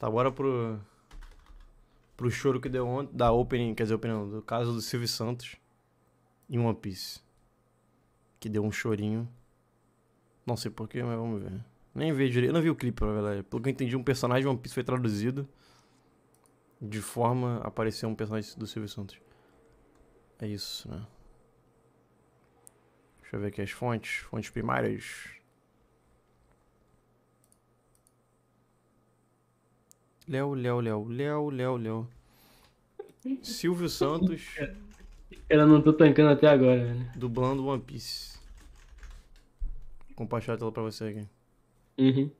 Tá, bora pro. pro choro que deu ontem. Da opening, quer dizer, opening, do caso do Silvio Santos em One Piece. Que deu um chorinho. Não sei porquê, mas vamos ver. Nem vi direito. Eu não vi o clipe, na verdade. Pelo que eu entendi, um personagem de One Piece foi traduzido. De forma a aparecer um personagem do Silvio Santos. É isso, né? Deixa eu ver aqui as fontes. Fontes primárias. Léo, Léo, Léo, Léo, Léo, Léo. Silvio Santos. Ela não tô tancando até agora, velho. Né? Dublando One Piece. Vou compartilhar a tela pra você aqui. Uhum.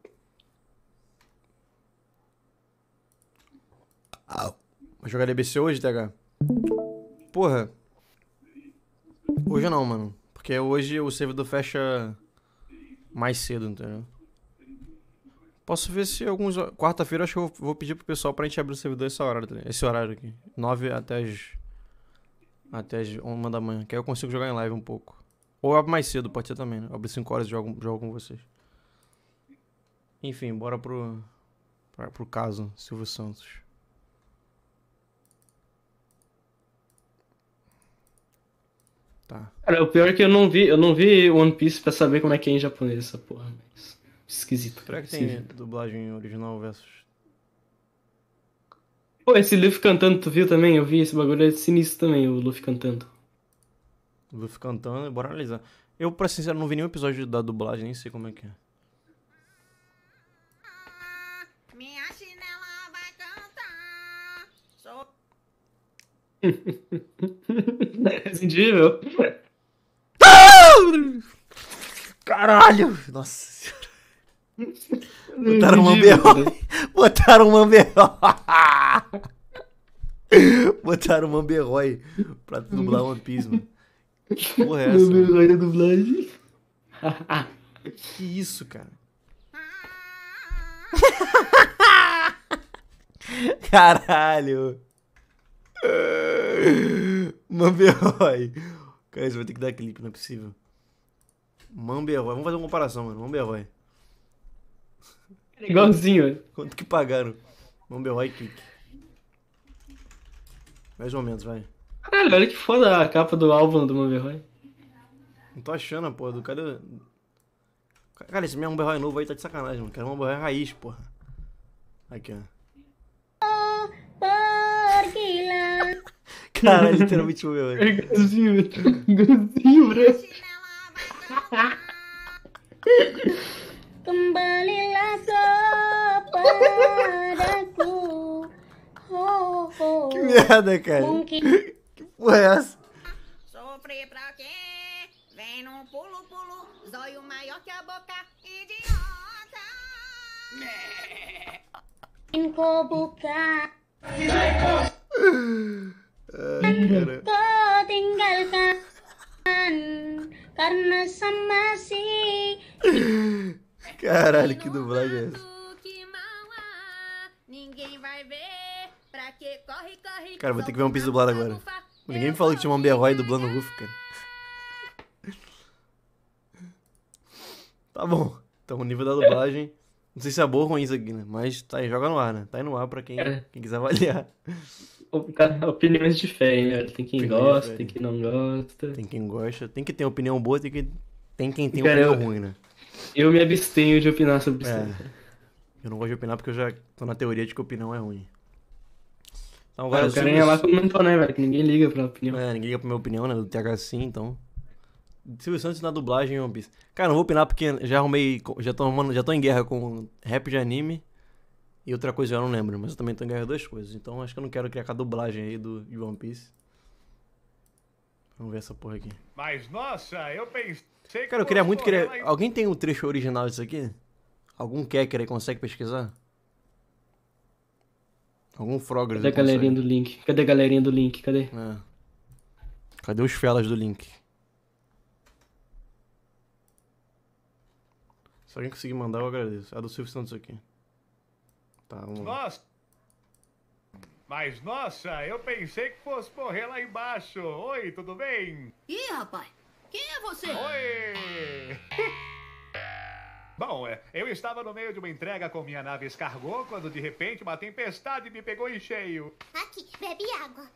Vai jogar DBC hoje, TH? Porra. Hoje não, mano. Porque hoje o servidor fecha mais cedo, entendeu? Posso ver se alguns. Quarta-feira acho que eu vou pedir pro pessoal pra gente abrir o servidor esse horário, tá esse horário aqui. 9 até as. Até as 1 da manhã. Que aí eu consigo jogar em live um pouco. Ou abro mais cedo, pode ser também, né? Eu abro 5 horas e jogo, jogo com vocês. Enfim, bora pro. Pra, pro caso, Silvio Santos. Tá. Cara, o pior é que eu não vi, eu não vi One Piece pra saber como é que é em japonês essa porra, mas esquisito. Será que tem esquisito. dublagem original versus. Pô, esse Luffy cantando, tu viu também? Eu vi esse bagulho, é sinistro também, o Luffy cantando. Luffy cantando, bora analisar. Eu, pra ser sincero, não vi nenhum episódio da dublagem, nem sei como é que é. Minha chinela vai cantar. Sou... é sensível. Caralho! Nossa Botaram um Mamberroy. Né? Botaram um Mamberroy. Botaram um roy pra dublar One Piece, mano. Que porra é essa? Mamberroy na dublagem. Que isso, cara? Caralho. Mamberroy. Cara, isso vai ter que dar clipe, não é possível. B-Roy. Vamos fazer uma comparação, mano. B-Roy. Igualzinho. Quanto que pagaram? Vamos ver o high kick. Mais ou menos, vai. Caralho, olha que foda a capa do álbum do Mumberroy. Não tô achando a porra do cara. Cara, esse meu Mumberroy novo aí tá de sacanagem, mano. Quero um Mumberroy raiz, porra. Aqui, ó. Caralho, literalmente o meu. velho. É igualzinho, velho. É igualzinho, velho. kembalilah kepadaku oh, oh. Mungkin... que buka. Eh, kau tinggalkan karena sama si Caralho, que dublagem é essa? Cara, vou ter que ver um piso dublado agora. Ninguém me falou que tinha um B-Roy dublando o Ruf, cara. Tá bom. Então, o nível da dublagem. Não sei se é boa ou ruim isso aqui, né? Mas tá aí, joga no ar, né? Tá aí no ar pra quem, quem quiser avaliar. Opiniões de fé, né? Tem quem gosta, tem quem não gosta. Tem quem gosta. Tem que ter opinião boa, tem que. Tem quem tem cara, opinião eu... ruim, né? Eu me abstenho de opinar sobre isso. É. Eu não gosto de opinar porque eu já tô na teoria de que opinião é ruim. Então, agora, ah, o carinha lá comentou, né, velho? Que ninguém liga pra opinião. É, ninguém liga pra minha opinião, né? Do THC, então. Silvio Santos na dublagem One Piece. Cara, não vou opinar porque já arrumei. Já tô, arrumando, já tô em guerra com rap de anime. E outra coisa eu não lembro, mas eu também tô em guerra duas coisas. Então acho que eu não quero criar com a dublagem aí do de One Piece. Vamos ver essa porra aqui. Mas nossa, eu pensei. Cara, eu queria muito querer. Alguém tem um trecho original disso aqui? Algum Kecker aí consegue pesquisar? Algum Frogger Cadê a galerinha consegue? do Link? Cadê a galerinha do Link? Cadê? É. Cadê os felas do Link? Se alguém conseguir mandar, eu agradeço. É do Silvio Santos aqui. Tá, vamos lá. Mas nossa, eu pensei que fosse morrer lá embaixo. Oi, tudo bem? Ih, rapaz! Quem é você? Oi! Bom, é, eu estava no meio de uma entrega com minha nave escargou quando de repente uma tempestade me pegou em cheio. Aqui, bebe água.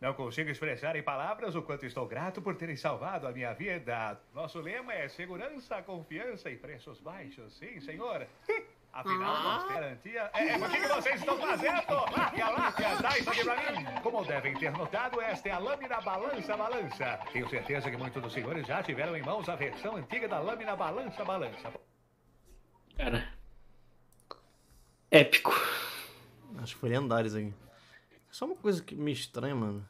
Não consigo expressar em palavras o quanto estou grato por terem salvado a minha vida. Nosso lema é segurança, confiança e preços baixos. Sim, senhora. Afinal, ah. garantia. É, é, o que vocês estão fazendo? Larga, larga, dá isso aqui pra mim. Como devem ter notado, esta é a lâmina Balança Balança. Tenho certeza que muitos dos senhores já tiveram em mãos a versão antiga da lâmina Balança Balança. Cara. Épico. Acho que foi lendário isso aqui. É só uma coisa que me estranha, mano.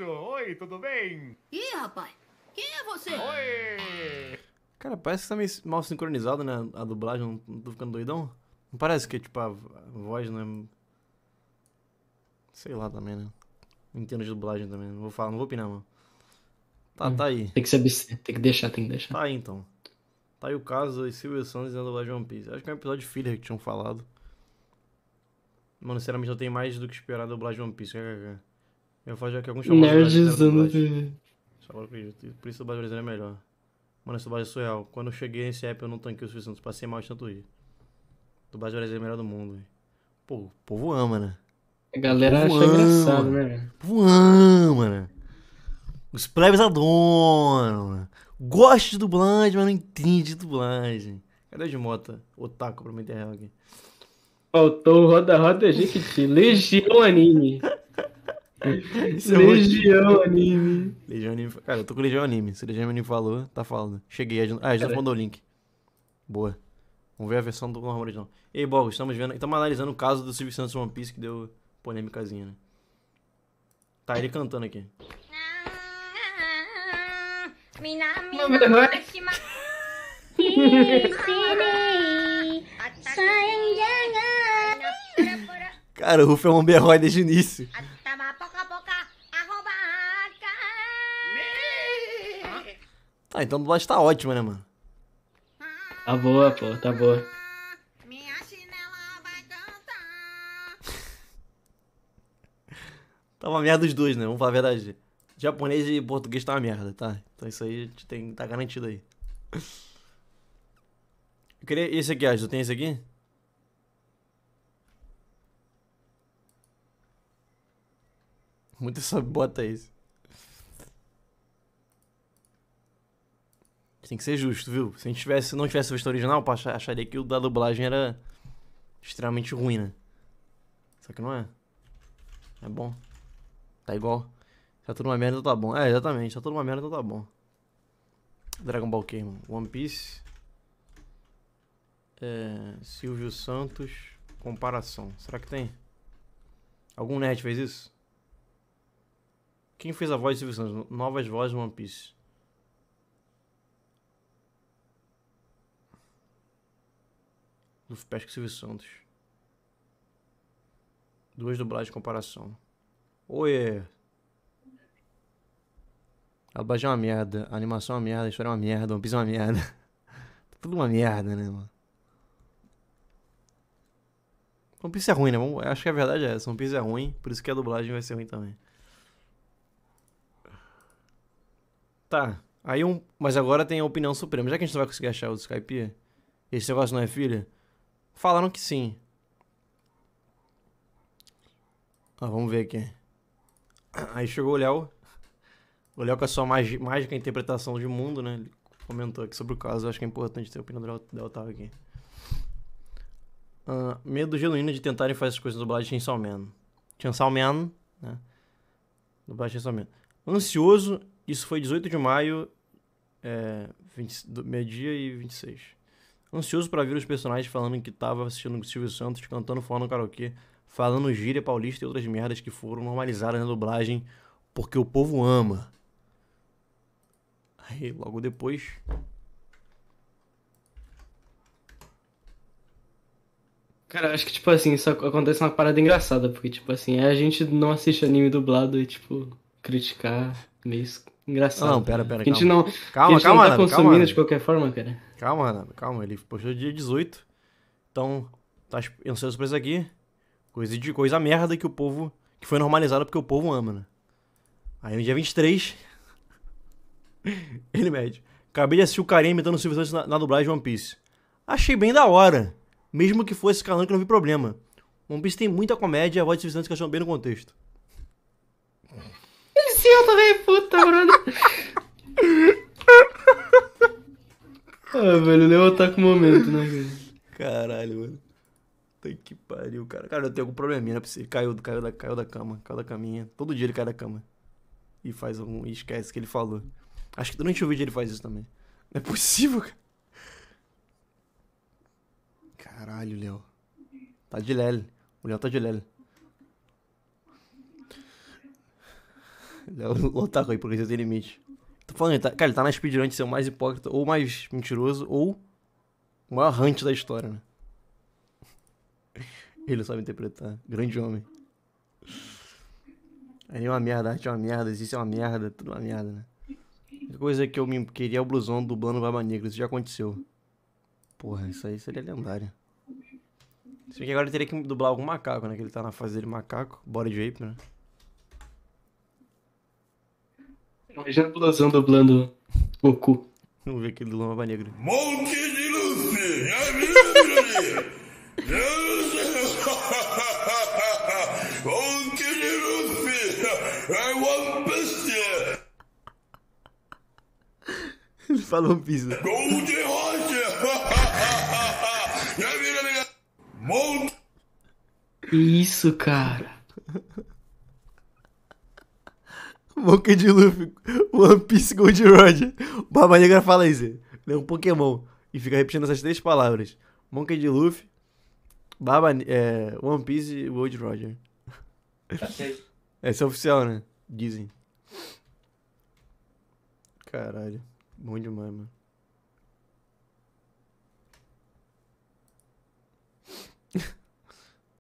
Oi, tudo bem? Ih, rapaz, quem é você? Oi! Cara, parece que tá meio mal sincronizado, né? A dublagem, não tô ficando doidão? Não parece que, é, tipo, a voz, né? Sei lá também, né? Não entendo de dublagem também, não vou falar, não vou opinar, mano. Tá, hum, tá aí. Tem que, tem que deixar, tem que deixar. Tá aí, então. Tá aí o caso de Silvio Santos e dublagem One Piece. Acho que é um episódio filler que tinham falado. Mano, sinceramente eu tenho mais do que esperar a dublagem One Piece. Eu faço já que alguns Nerdizando. Só acredito. Por isso a dublagem brasileira é melhor. Mano, essa dublagem é surreal. Quando eu cheguei nesse app eu não tanquei o Silvio Santos. Passei mal de tanto rir. Dublagem brasileira é melhor do mundo, véio. Pô, o povo ama, né? A galera acha ama, engraçado, né? O povo ama, né? Os plebes adoram, mano. Gosto de dublagem, mas não entende dublagem. Cadê de Mota? Otaku pra meter real aqui. Faltou Roda Roda Jequiti. Legião Anime. É Legião Anime. Legião Anime. Cara, eu tô com Legião Anime. Se Legião Anime falou, tá falando. Cheguei. Ah, a gente mandou o link. Boa. Vamos ver a versão do normal original. Ei, Bob, estamos vendo. Estamos analisando o caso do Silvio Santos One Piece que deu polêmicazinha, né? Tá ele cantando aqui. Cara, o Ruff é um berrói desde o início. Tá, então o dublagem tá ótimo, né, mano? Tá boa, pô, tá boa. tá uma merda os dois, né? Vamos falar a verdade. Japonês e português tá uma merda, tá? Então isso aí tem, tá garantido aí. Eu queria esse aqui, Ás. tem esse aqui? Muito essa bota esse. Tem que ser justo, viu? Se a gente tivesse, não tivesse visto original, eu acharia que o da dublagem era extremamente ruim, né? Só que não é. É bom. Tá igual. Tá tudo uma merda, então tá bom. É, exatamente. Tá tudo uma merda, então tá bom. Dragon Ball K, One Piece. É, Silvio Santos. Comparação. Será que tem? Algum nerd fez isso? Quem fez a voz de Silvio Santos? Novas vozes One Piece. Do Pesca Silvio Santos. Duas dublagens de comparação. Oi. Oh, yeah. A dublagem é uma merda, a animação é uma merda, a história é uma merda, o One Piece é uma merda. Tudo uma merda, né, mano? One Piece é ruim, né? Vamos... Acho que a verdade é essa. One Piece é ruim, por isso que a dublagem vai ser ruim também. Tá. Aí um... Mas agora tem a opinião suprema. Já que a gente não vai conseguir achar o Skype, esse negócio não é filha? Falaram que sim. Ah, vamos ver aqui. Aí chegou o Léo. O Léo, com a sua mágica interpretação de mundo, né? Ele comentou aqui sobre o caso. Eu acho que é importante ter a opinião do Otávio aqui. Uh, medo genuíno de tentarem fazer as coisas dublagem Chainsaw Man. Chainsaw Man, né? Dublagem Chainsaw Man. Ansioso, isso foi 18 de maio, é, meio-dia e 26. Ansioso para ver os personagens falando que tava assistindo o Silvio Santos, cantando fora no karaokê, falando gíria paulista e outras merdas que foram normalizadas na dublagem, porque o povo ama. Aí, logo depois. Cara, acho que, tipo assim, isso acontece uma parada engraçada, porque, tipo assim, é a gente não assiste anime dublado e, tipo, criticar meio engraçado. Não, pera, pera, a gente calma. Não, calma, a gente calma, não tá calma, consumindo calma, de qualquer forma, cara. Calma, Anami, calma, ele postou dia 18, então tá ansioso pra isso aqui, coisa de coisa merda que o povo, que foi normalizada porque o povo ama, né? Aí no dia 23, Ele mede. Acabei de assistir o Karim imitando o Silvio Santos na, na dublagem de One Piece. Achei bem da hora. Mesmo que fosse calando que não vi problema. One Piece tem muita comédia e a voz de Silvio Santos bem no contexto. se eu também, puta, mano. ah, velho, nem tá com o momento, né, velho? Caralho, mano. Puta que pariu, cara. Cara, eu tenho algum probleminha né, pra você. Caiu, caiu, da, caiu da cama, caiu da caminha. Todo dia ele cai da cama. E faz algum. E esquece que ele falou. Acho que durante o vídeo ele faz isso também. Não é possível, cara. Caralho, Léo. Tá de lele. O Léo tá de lele. Léo, o Taco, porque hipocrisia tem limite. Tô falando, ele tá, cara, ele tá na speedrun de ser o mais hipócrita, ou mais mentiroso, ou o maior rante da história, né? Ele sabe interpretar. Grande homem. Ele é uma merda, a arte é uma merda, existe é uma merda, tudo é uma merda, né? A coisa que eu me queria é o blusão dublando Barba Negra. Isso já aconteceu. Porra, isso aí seria lendário. Se bem que agora teria que dublar algum macaco, né? Que ele tá na fase dele macaco. Body Jape, né? Imagina a blusão dublando Goku. Vamos ver aquele do Lama Negra. Monte de Luffy! Monte de Luffy! É One Piece! Ele falou piso. Gol de Roger! Isso, cara. Monkey de Luffy, One Piece Gold Roger. O Baba Negra fala isso. Ele é um Pokémon. E fica repetindo essas três palavras: Monkey de Luffy, Baba, é, One Piece e Gold Roger. Essa é, é oficial, né? Dizem. Caralho. Muito mesmo.